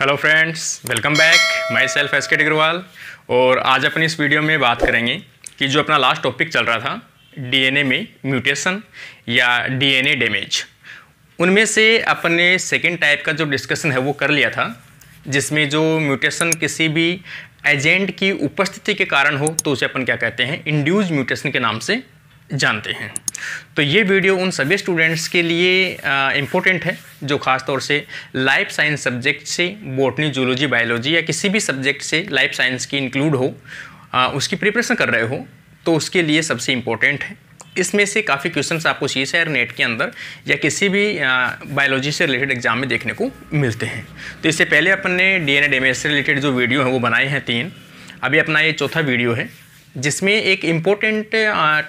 hello friends welcome back my self S के अग्रवाल और आज अपन इस वीडियो में बात करेंगे कि जो अपना लास्ट टॉपिक चल रहा था डीएनए में म्यूटेशन या डीएनए डैमेज उनमें से अपन ने सेकेंड टाइप का जो डिस्कशन है वो कर लिया था जिसमें जो म्यूटेशन किसी भी एजेंट की उपस्थिति के कारण हो तो उसे अपन क्या कहते हैं इंड्यूज म्यूटेशन के नाम से जानते हैं तो ये वीडियो उन सभी स्टूडेंट्स के लिए इम्पोर्टेंट है जो ख़ास तौर से लाइफ साइंस सब्जेक्ट से बॉटनी जूलॉजी बायोलॉजी या किसी भी सब्जेक्ट से लाइफ साइंस की इंक्लूड हो आ, उसकी प्रिपरेशन कर रहे हो तो उसके लिए सबसे इम्पोर्टेंट है इसमें से काफ़ी क्वेश्चंस आपको सी एस नेट के अंदर या किसी भी बायोलॉजी से रिलेटेड एग्जाम में देखने को मिलते हैं तो इससे पहले अपन ने डी एन से रिलेटेड जो वीडियो हैं वो बनाए हैं तीन अभी अपना ये चौथा वीडियो है जिसमें एक इम्पोर्टेंट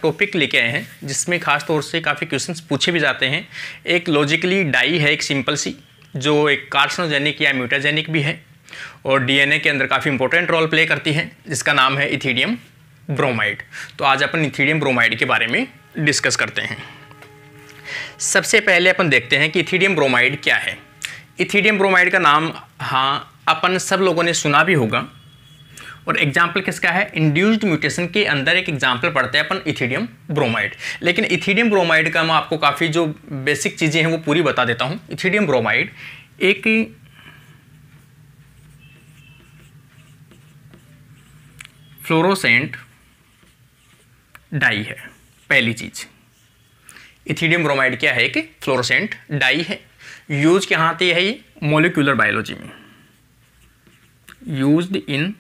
टॉपिक लेके आए हैं जिसमें ख़ास तौर से काफ़ी क्वेश्चंस पूछे भी जाते हैं एक लॉजिकली डाई है एक सिंपल सी जो एक कार्सनोजेनिक या म्यूटाजेनिक भी है और डीएनए के अंदर काफ़ी इंपॉर्टेंट रोल प्ले करती है जिसका नाम है इथीडियम ब्रोमाइड तो आज अपन इथीडियम ब्रोमाइड के बारे में डिस्कस करते हैं सबसे पहले अपन देखते हैं कि इथीडियम ब्रोमाइड क्या है इथीडियम ब्रोमाइड का नाम हाँ अपन सब लोगों ने सुना भी होगा और एग्जाम्पल किसका है इंड्यूस्ड म्यूटेशन के अंदर एक एग्जाम्पल पढ़ते हैं अपन इथीडियम ब्रोमाइड लेकिन इथीडियम ब्रोमाइड का मैं आपको काफ़ी जो बेसिक चीज़ें हैं वो पूरी बता देता हूँ इथीडियम ब्रोमाइड एक फ्लोरोसेंट डाई है पहली चीज़ इथीडियम ब्रोमाइड क्या है कि फ्लोरोसेंट डाई है यूज कहाँ आती है ये मोलिकुलर बायोलॉजी में used in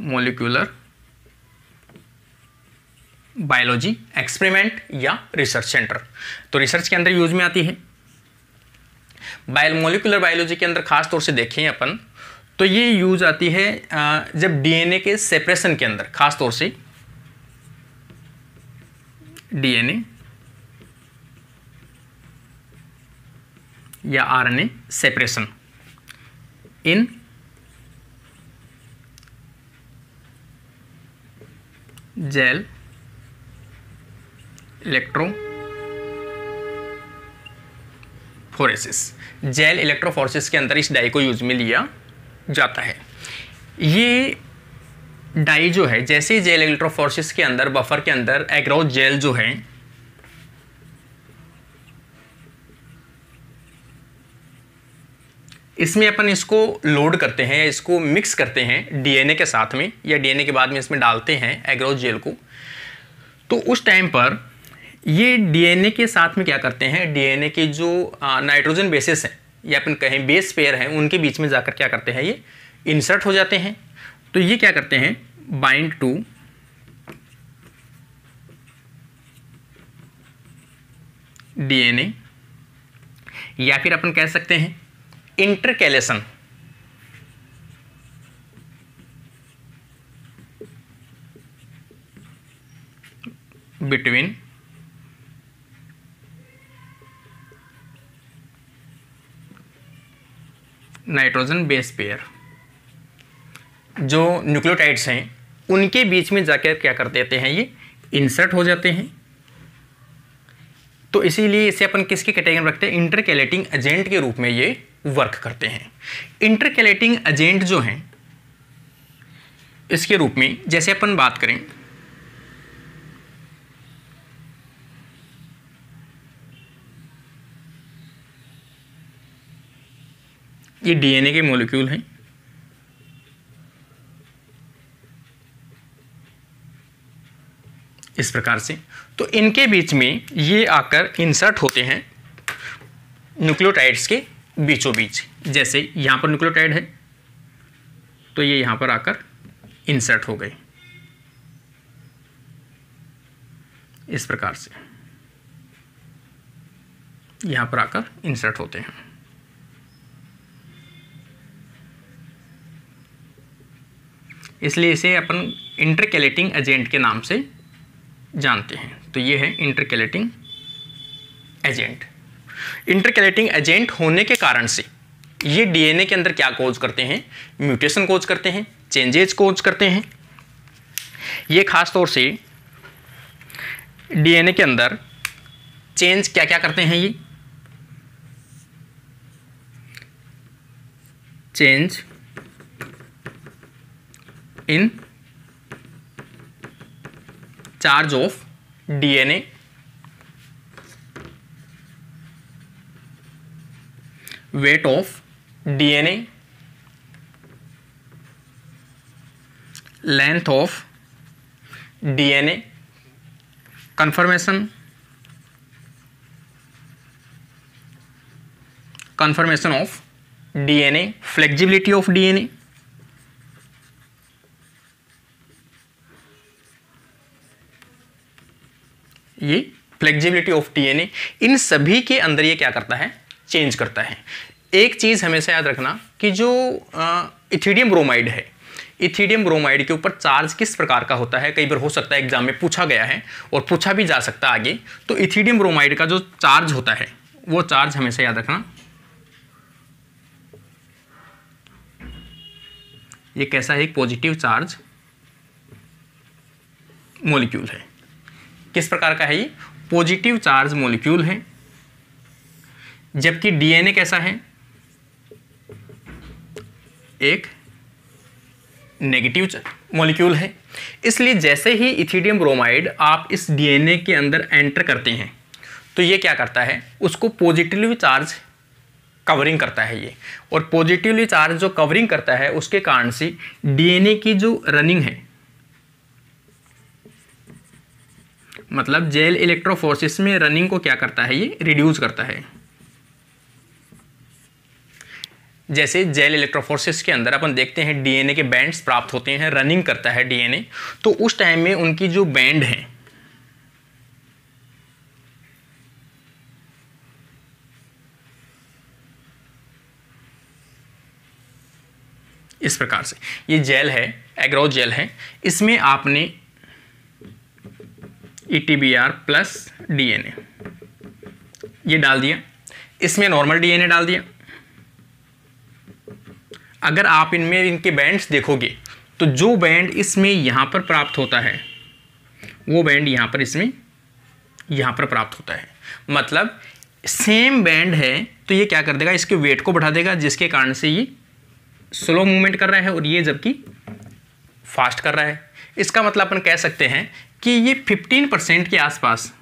molecular biology experiment या रिसर्च सेंटर तो रिसर्च के अंदर यूज में आती है बायो मोलिकुलर बायोलॉजी के अंदर खास तौर से देखें अपन तो ये यूज आती है जब डीएनए के सेपरेशन के अंदर खास तौर से डीएनए या RNA separation in gel electrophoresis gel electrophoresis के अंदर इस डाई को यूज में लिया जाता है ये डाई जो है जैसे ही जेल इलेक्ट्रोफोरेसिस के अंदर बफर के अंदर एग्रोज जेल जो है इसमें अपन इसको लोड करते हैं या इसको मिक्स करते हैं डीएनए के साथ में या डीएनए के बाद में इसमें डालते हैं एग्रोज जेल को तो उस टाइम पर ये डीएनए के साथ में क्या करते हैं डीएनए के जो नाइट्रोजन बेसिस हैं या अपन कहें बेस पेयर हैं उनके बीच में जाकर क्या करते हैं ये इंसर्ट हो जाते हैं तो ये क्या करते हैं बाइंड टू डीएनए या फिर अपन कह सकते हैं intercalation between nitrogen base pair जो न्यूक्लियोटाइड्स हैं उनके बीच में जाकर क्या कर देते हैं ये इंसर्ट हो जाते हैं तो इसीलिए इसे अपन किसकी कैटेगरी में रखते हैं इंटरकैलेटिंग एजेंट के रूप में ये वर्क करते हैं इंटरकैलेटिंग एजेंट जो हैं इसके रूप में जैसे अपन बात करें ये डीएनए के मोलिक्यूल हैं इस प्रकार से तो इनके बीच में ये आकर इंसर्ट होते हैं न्यूक्लियोटाइड्स के बीचों बीच जैसे यहाँ पर न्यूक्लियोटाइड है तो ये यहाँ पर आकर इंसर्ट हो गई इस प्रकार से यहाँ पर आकर इंसर्ट होते हैं इसलिए इसे अपन इंटरकेलेटिंग एजेंट के नाम से जानते हैं तो ये है इंटरकेलेटिंग एजेंट इंटरकैलेटिंग एजेंट होने के कारण से ये डीएनए के अंदर क्या कोज करते हैं म्यूटेशन कोज करते हैं चेंजेज कोज करते हैं ये खास तौर से डीएनए के अंदर चेंज क्या क्या करते हैं ये change in charge of DNA weight of DNA, length of DNA, confirmation, confirmation of DNA, flexibility of DNA, ये फ्लेक्सिबिलिटी ऑफ डीएनए इन सभी के अंदर ये क्या करता है चेंज करता है एक चीज़ हमेशा याद रखना कि जो इथिडियम ब्रोमाइड है इथिडियम ब्रोमाइड के ऊपर चार्ज किस प्रकार का होता है कई बार हो सकता है एग्जाम में पूछा गया है और पूछा भी जा सकता है आगे तो इथिडियम ब्रोमाइड का जो चार्ज होता है वो चार्ज हमेशा याद रखना ये कैसा है एक पॉजिटिव चार्ज मोलिक्यूल है किस प्रकार का है ये पॉजिटिव चार्ज मोलिक्यूल है जबकि डीएनए कैसा है एक नेगेटिव मॉलिक्यूल है इसलिए जैसे ही इथिडियम ब्रोमाइड आप इस डीएनए के अंदर एंटर करते हैं तो ये क्या करता है उसको पॉजिटिवली चार्ज कवरिंग करता है ये और पॉजिटिवली चार्ज जो कवरिंग करता है उसके कारण से डीएनए की जो रनिंग है मतलब जेल इलेक्ट्रोफोर्सिस में रनिंग को क्या करता है ये रिड्यूस करता है जैसे जेल इलेक्ट्रोफोर्सिस के अंदर अपन देखते हैं डीएनए के बैंड्स प्राप्त होते हैं रनिंग करता है डीएनए तो उस टाइम में उनकी जो बैंड हैं इस प्रकार से ये जेल है एग्रो जेल है इसमें आपने ई प्लस डीएनए ये डाल दिया इसमें नॉर्मल डीएनए डाल दिया अगर आप इनमें इनके बैंड्स देखोगे तो जो बैंड इसमें यहाँ पर प्राप्त होता है वो बैंड यहाँ पर इसमें यहाँ पर प्राप्त होता है मतलब सेम बैंड है तो ये क्या कर देगा इसके वेट को बढ़ा देगा जिसके कारण से ये स्लो मूवमेंट कर रहा है और ये जबकि फास्ट कर रहा है इसका मतलब अपन कह सकते हैं कि ये 15 परसेंट के आसपास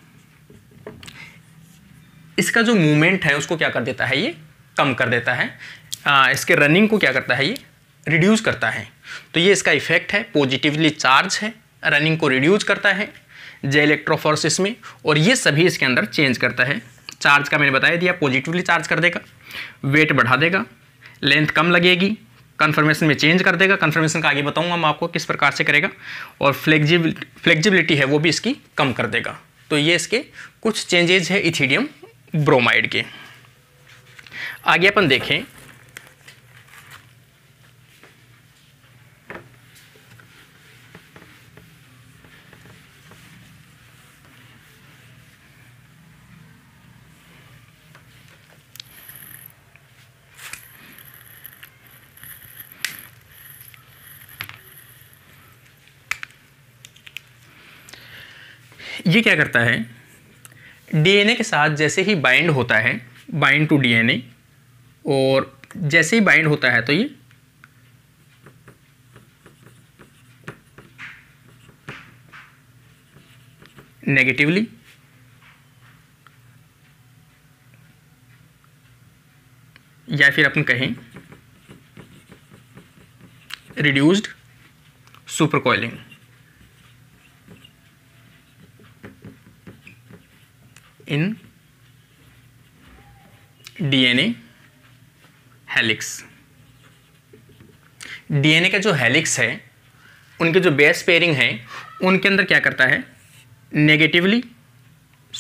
इसका जो मूवमेंट है उसको क्या कर देता है ये कम कर देता है आ, इसके रनिंग को क्या करता है ये रिड्यूस करता है तो ये इसका इफेक्ट है पॉजिटिवली चार्ज है रनिंग को रिड्यूस करता है जे इलेक्ट्रोफोर्सिस में और ये सभी इसके अंदर चेंज करता है चार्ज का मैंने बताया दिया पॉजिटिवली चार्ज कर देगा वेट बढ़ा देगा लेंथ कम लगेगी कन्फर्मेशन में चेंज कर देगा कन्फर्मेशन का आगे बताऊंगा मैं आपको किस प्रकार से करेगा और फ्लेक्जिबिल फ्लेक्जिबिलिटी है वो भी इसकी कम कर देगा तो ये इसके कुछ चेंजेज है इथीडियम ब्रोमाइड के आगे अपन देखें ये क्या करता है डीएनए के साथ जैसे ही बाइंड होता है बाइंड टू डीएनए और जैसे ही बाइंड होता है तो ये नेगेटिवली या फिर अपन कहें reduced supercoiling in DNA helix DNA का जो हेलिक्स है उनके जो बेस पेयरिंग है उनके अंदर क्या करता है नेगेटिवली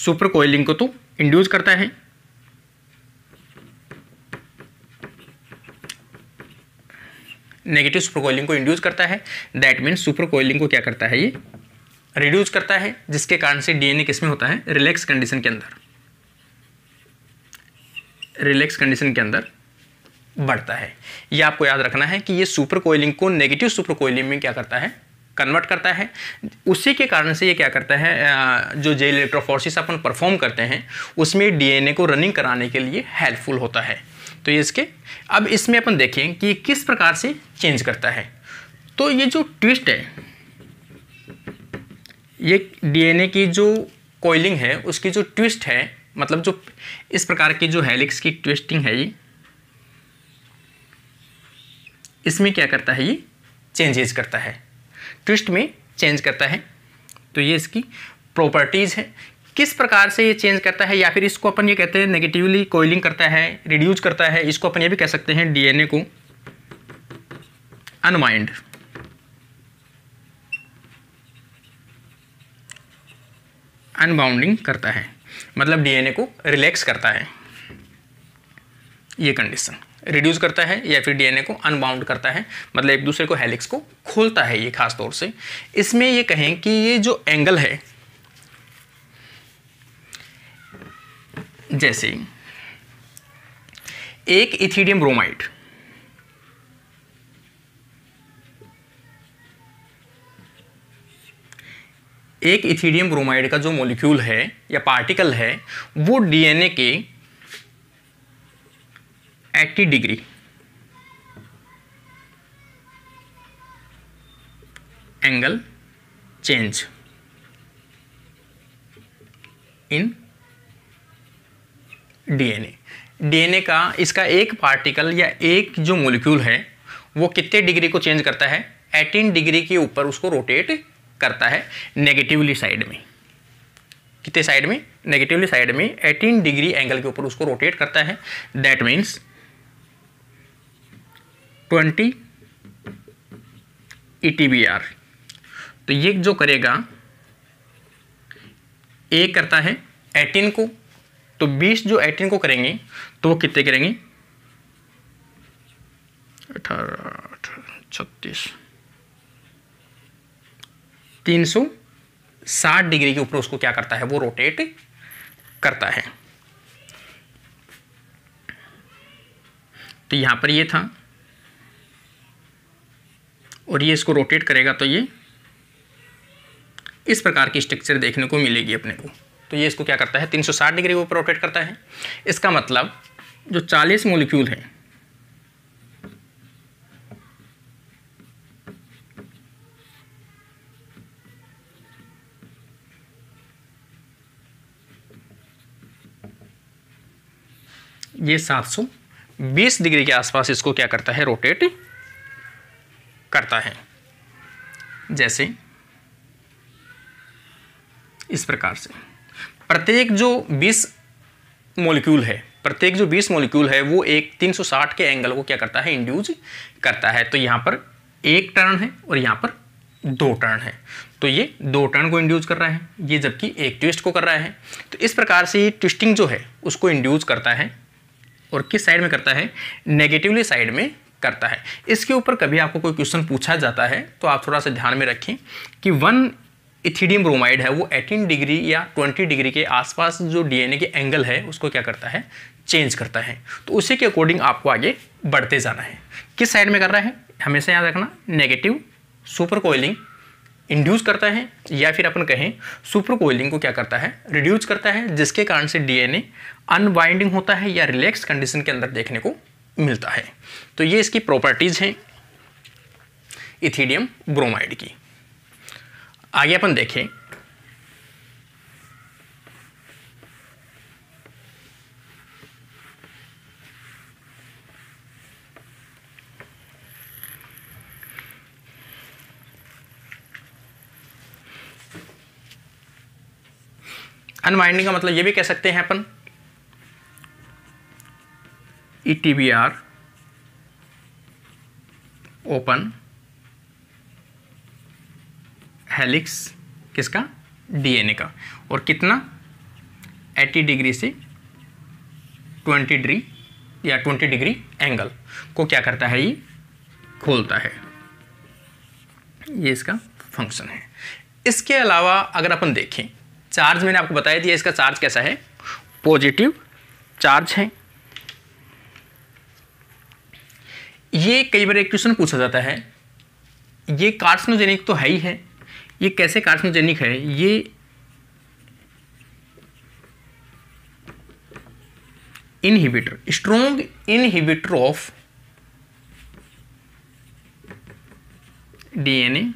सुपर कोयलिंग को तो इंड्यूस करता है नेगेटिव सुपर कोयलिंग को इंड्यूस करता है दैट मीन्स सुपर कोयलिंग को क्या करता है ये रिड्यूस करता है जिसके कारण से डीएनए किसमें होता है रिलैक्स कंडीशन के अंदर रिलैक्स कंडीशन के अंदर बढ़ता है यह आपको याद रखना है कि यह सुपर कोयलिंग को नेगेटिव सुपर कोयलिंग में क्या करता है कन्वर्ट करता है उसी के कारण से ये क्या करता है जो जे इलेक्ट्रोफोर्सिस अपन परफॉर्म करते हैं उसमें डीएनए को रनिंग कराने के लिए हेल्पफुल होता है तो ये इसके अब इसमें अपन देखें कि ये किस प्रकार से चेंज करता है तो ये जो ट्विस्ट है ये डीएनए की जो कोयलिंग है उसकी जो ट्विस्ट है मतलब जो इस प्रकार की जो हेलिक्स की ट्विस्टिंग है ये इसमें क्या करता है ये चेंजेस करता है ट्विस्ट में चेंज करता है तो ये इसकी प्रॉपर्टीज़ है किस प्रकार से ये चेंज करता है या फिर इसको अपन ये कहते हैं नेगेटिवली कोयलिंग करता है रिड्यूज करता है इसको अपन ये भी कह सकते हैं डीएनए को अनवाइंड अनबाउंडिंग करता है मतलब डीएनए को रिलैक्स करता है ये कंडीशन रिड्यूस करता है या फिर डीएनए को अनबाउंड करता है मतलब एक दूसरे को हेलिक्स को खोलता है ये खास तौर से इसमें ये कहें कि ये जो एंगल है जैसे एक इथीडियम ब्रोमाइड एक इथीडियम ब्रोमाइड का जो मॉलिक्यूल है या पार्टिकल है वो डीएनए के 80 degree angle change in DNA DNA का इसका एक पार्टिकल या एक जो मोलिक्यूल है वो कितने डिग्री को चेंज करता है एटीन डिग्री के ऊपर उसको रोटेट करता है नेगेटिवली साइड में कितने साइड में नेगेटिवली साइड में 18 डिग्री एंगल के ऊपर उसको रोटेट करता है दैट मीन्स 20 ई टी तो ये जो करेगा ए करता है 18 को तो 20 जो 18 को करेंगे तो वो कितने करेंगे अठारह अठारह छत्तीस 360 डिग्री के ऊपर उसको क्या करता है वो रोटेट करता है तो यहां पर ये था और ये इसको रोटेट करेगा तो ये इस प्रकार की स्ट्रक्चर देखने को मिलेगी अपने को तो ये इसको क्या करता है 360 डिग्री के ऊपर रोटेट करता है इसका मतलब जो 40 मोलिक्यूल है ये 720 डिग्री के आसपास इसको क्या करता है रोटेट करता है जैसे इस प्रकार से प्रत्येक जो 20 मॉलिक्यूल है प्रत्येक जो 20 मॉलिक्यूल है वो एक 360 के एंगल को क्या करता है इंड्यूज करता है तो यहां पर एक टर्न है और यहाँ पर दो टर्न है तो ये दो टर्न को इंड्यूस कर रहा है ये जबकि एक ट्विस्ट को कर रहा है तो इस प्रकार से ये ट्विस्टिंग जो है उसको इंड्यूस करता है और किस साइड में करता है नेगेटिवली साइड में करता है इसके ऊपर कभी आपको कोई क्वेश्चन पूछा जाता है तो आप थोड़ा सा ध्यान में रखें कि वन इथिडियम ब्रोमाइड है वो 18 डिग्री या 20 डिग्री के आसपास जो डीएनए के एंगल है उसको क्या करता है चेंज करता है तो उसी के अकॉर्डिंग आपको आगे बढ़ते जाना है किस साइड में कर रहा है हमेशा याद रखना नेगेटिव सुपर कोयलिंग इंड्यूस करता है या फिर अपन कहें सुपर कोइलिंग को क्या करता है रिड्यूस करता है जिसके कारण से डीएनए अनबाइंडिंग होता है या रिलैक्स कंडीशन के अंदर देखने को मिलता है तो ये इसकी प्रॉपर्टीज़ हैं इथीडियम ब्रोमाइड की आगे अपन देखें अनवाइंडिंग का मतलब ये भी कह सकते हैं अपन E T B R open helix किसका डीएनए का और कितना 80 डिग्री से 20 डिग्री या 20 डिग्री एंगल को क्या करता है ये खोलता है ये इसका फंक्शन है इसके अलावा अगर अपन देखें चार्ज मैंने आपको बताया दिया इसका चार्ज कैसा है पॉजिटिव चार्ज है ये कई बार एक क्वेश्चन पूछा जाता है ये कार्सनोजेनिक तो है ही है ये कैसे कार्सनोजेनिक है ये inhibitor strong inhibitor of DNA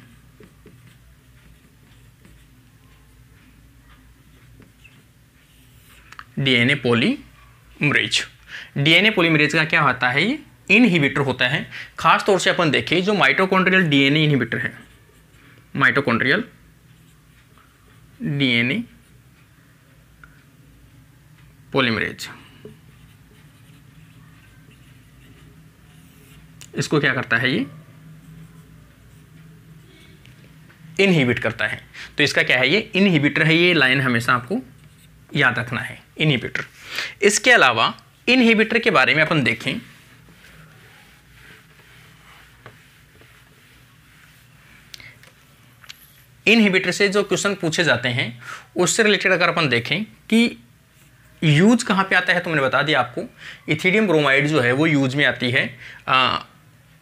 DNA polymerase DNA polymerase का क्या होता है ये इनहिबिटर होता है खास तौर से अपन देखें जो माइटोकॉन्ड्रियल डीएनए इनहिबिटर है माइटोकॉन्ड्रियल डीएनए पॉलीमरेज इसको क्या करता है ये इनहिबिट करता है तो इसका क्या है ये इनहिबिटर है ये लाइन हमेशा आपको याद रखना है इनहिबिटर इसके अलावा इनहिबिटर के बारे में अपन देखें इनहिबिटर से जो क्वेश्चन पूछे जाते हैं उससे रिलेटेड अगर अपन देखें कि यूज कहाँ पे आता है तो मैंने बता दिया आपको इथीडियम ब्रोमाइड जो है वो यूज में आती है आ,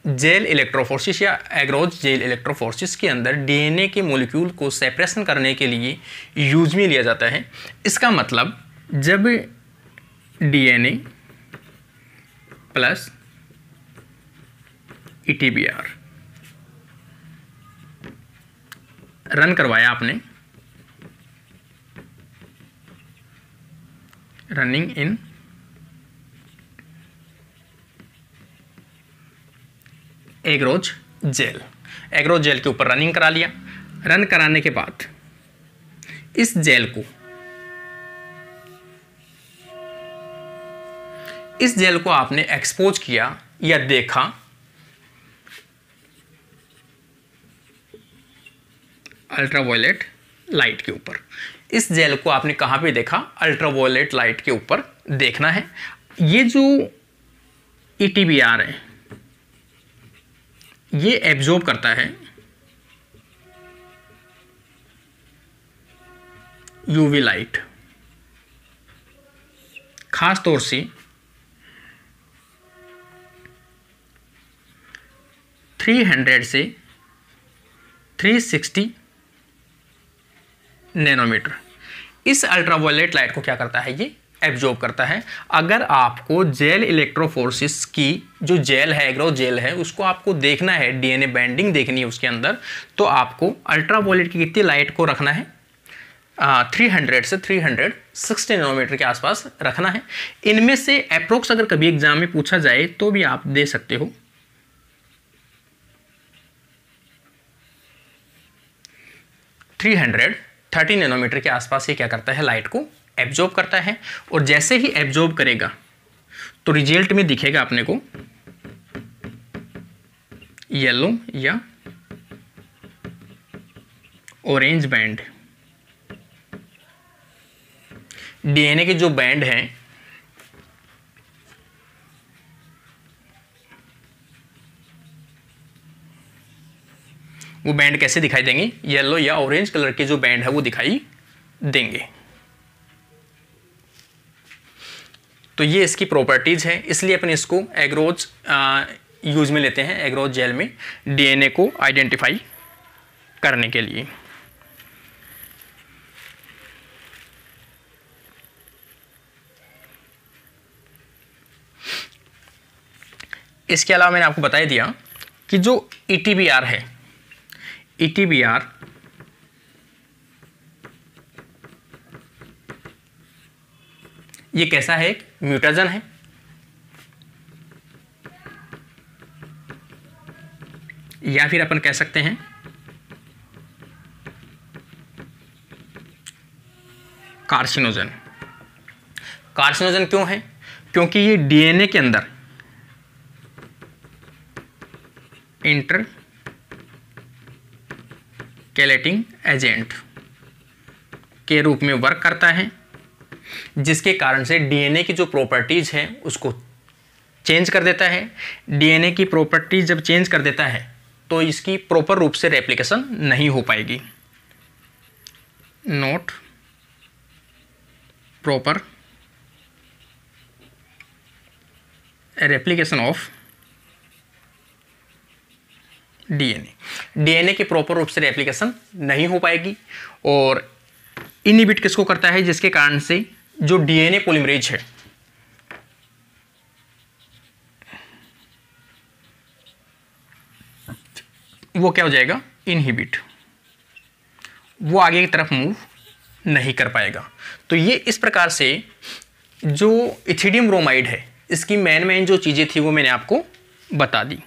जेल इलेक्ट्रोफोर्सिस या एग्रोज जेल इलेक्ट्रोफोर्सिस के अंदर डीएनए के मोलिक्यूल को सेपरेशन करने के लिए यूज में लिया जाता है इसका मतलब जब डीएनए प्लस ईटीबीआर रन करवाया आपने running in agarose gel agarose gel के ऊपर रनिंग करा लिया रन कराने के बाद इस जेल को इस जेल को आपने एक्सपोज किया या देखा अल्ट्रावायलेट लाइट के ऊपर इस जेल को आपने कहाँ पे देखा अल्ट्रावायलेट लाइट के ऊपर देखना है ये जो ई टी बी आर है ये एब्जॉर्ब करता है यूवी लाइट खास तौर से थ्री हंड्रेड से थ्री सिक्सटी नैनोमीटर इस अल्ट्रावायलेट लाइट को क्या करता है ये एब्जॉर्ब करता है अगर आपको जेल इलेक्ट्रोफोर्सिस की जो जेल है एग्रो जेल है उसको आपको देखना है डीएनए बैंडिंग देखनी है उसके अंदर तो आपको अल्ट्रावायलेट की कितनी लाइट को रखना है थ्री हंड्रेड से थ्री हंड्रेड सिक्सटी नैनोमीटर के आसपास रखना है इनमें से अप्रोक्स अगर कभी एग्जाम में पूछा जाए तो भी आप दे सकते हो हंड्रेड थर्टी नैनोमीटर के आसपास ये क्या करता है लाइट को एब्जॉर्ब करता है और जैसे ही एब्जॉर्ब करेगा तो रिजल्ट में दिखेगा अपने को येलो या ऑरेंज बैंड डीएनए के जो बैंड हैं वो बैंड कैसे दिखाई देंगे येलो या ऑरेंज कलर के जो बैंड है वो दिखाई देंगे तो ये इसकी प्रॉपर्टीज़ है इसलिए अपन इसको एग्रोज यूज में लेते हैं एग्रोज जेल में डीएनए को आइडेंटिफाई करने के लिए इसके अलावा मैंने आपको बताया दिया कि जो ई e है ETBR ये कैसा है एक म्यूटाजन है या फिर अपन कह सकते हैं कार्सिनोजन कार्सिनोजन क्यों है क्योंकि ये डीएनए के अंदर इंटर कैलेटिंग एजेंट के रूप में वर्क करता है जिसके कारण से डीएनए की जो प्रॉपर्टीज़ है उसको चेंज कर देता है डीएनए की प्रॉपर्टीज जब चेंज कर देता है तो इसकी प्रॉपर रूप से रेप्लिकेशन नहीं हो पाएगी not proper replication of DNA DNA के प्रॉपर रूप से रेप्लिकेशन नहीं हो पाएगी और इनिबिट किसको करता है जिसके कारण से जो डीएनए पोलिमरेज है वो क्या हो जाएगा इनहिबिट वो आगे की तरफ मूव नहीं कर पाएगा तो ये इस प्रकार से जो इथिडियम ब्रोमाइड है इसकी मेन मेन जो चीज़ें थी वो मैंने आपको बता दी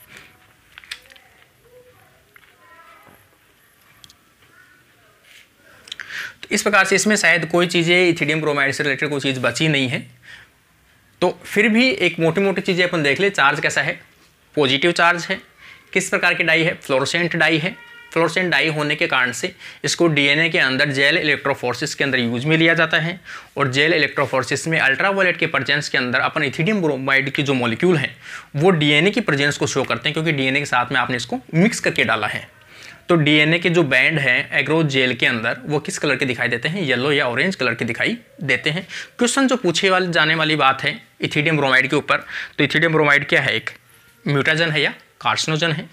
तो इस प्रकार से इसमें शायद कोई चीज़ें इथिडियम ब्रोमाइड से रिलेटेड कोई चीज़ बची नहीं है तो फिर भी एक मोटी मोटी चीज़ें अपन देख ले चार्ज कैसा है पॉजिटिव चार्ज है किस प्रकार की डाई है फ्लोरोसेंट डाई है फ्लोरोसेंट डाई होने के कारण से इसको डीएनए के अंदर जेल इलेक्ट्रोफोर्सिस के अंदर यूज में लिया जाता है और जेल इलेक्ट्रोफोर्सिस में अल्ट्रावायलेट के प्रजेंस के अंदर अपन इथिडियम ब्रोमाइड की जो मॉलिक्यूल हैं वो डीएनए की प्रजेंस को शो करते हैं क्योंकि डीएनए के साथ में आपने इसको मिक्स करके डाला है तो डीएनए के जो बैंड हैं एग्रोज जेल के अंदर वो किस कलर के दिखाई देते हैं येलो या ऑरेंज कलर के दिखाई देते हैं क्वेश्चन जो पूछे वाले जाने वाली बात है इथीडियम ब्रोमाइड के ऊपर तो इथीडियम ब्रोमाइड क्या है एक म्यूटाजन है या कार्सनोजन है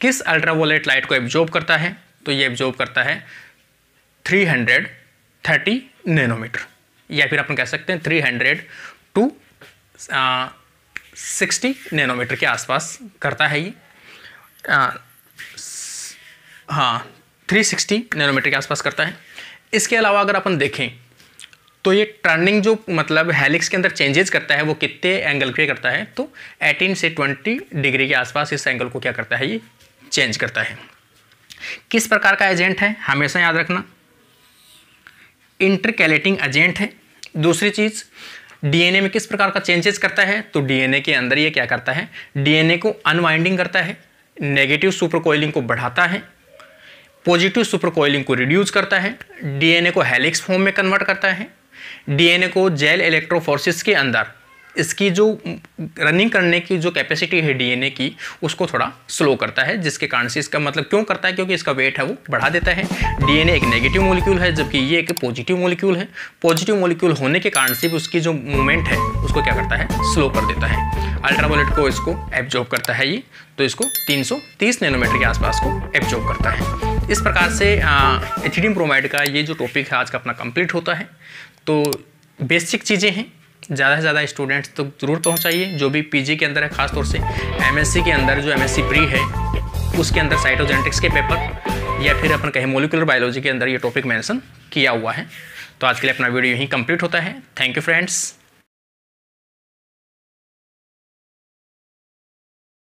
किस अल्ट्रावोलेट लाइट को एब्जॉर्ब करता है तो ये एब्जॉर्ब करता है थर्टी नैनोमीटर या फिर अपन कह सकते हैं हंड्रेड टू सिक्सटी नैनोमीटर के आसपास करता है ये uh, हाँ 360 नैनोमीटर के आसपास करता है इसके अलावा अगर अपन देखें तो ये टर्निंग जो मतलब हेलिक्स के अंदर चेंजेस करता है वो कितने एंगल पे करता है तो 18 से 20 डिग्री के आसपास इस एंगल को क्या करता है ये चेंज करता है किस प्रकार का एजेंट है हमेशा याद रखना इंटरकैलेटिंग एजेंट है दूसरी चीज़ डीएनए में किस प्रकार का चेंजेस करता है तो डीएनए के अंदर ये क्या करता है डीएनए को अनवाइंडिंग करता है नेगेटिव सुपरकोइलिंग को बढ़ाता है पॉजिटिव सुपर कोयलिंग को रिड्यूस करता है डीएनए को हेलिक्स फॉर्म में कन्वर्ट करता है डीएनए को जेल इलेक्ट्रोफोर्सिस के अंदर इसकी जो रनिंग करने की जो कैपेसिटी है डीएनए की उसको थोड़ा स्लो करता है जिसके कारण से इसका मतलब क्यों करता है क्योंकि इसका वेट है वो बढ़ा देता है डीएनए एक नेगेटिव मोलिक्यूल है जबकि ये एक पॉजिटिव मोलिक्यूल है पॉजिटिव मोलिक्यूल होने के कारण से भी उसकी जो मूवमेंट है उसको क्या करता है स्लो कर देता है अल्ट्रावोलेट को इसको एब्जॉर्ब करता है ये तो इसको तीन नैनोमीटर के आसपास को एब्जॉर्ब करता है इस प्रकार से एच डी प्रोमाइड का ये जो टॉपिक है आज का अपना कंप्लीट होता है तो बेसिक चीज़ें हैं ज़्यादा से ज़्यादा स्टूडेंट्स तो ज़रूर पहुँचाइए जो भी पीजी के अंदर है खासतौर से एमएससी के अंदर जो एमएससी प्री है उसके अंदर साइटोजेनेटिक्स के पेपर या फिर अपन कहीं मोलिकुलर बायोलॉजी के अंदर ये टॉपिक मेंशन किया हुआ है तो आज के लिए अपना वीडियो यहीं कंप्लीट होता है थैंक यू फ्रेंड्स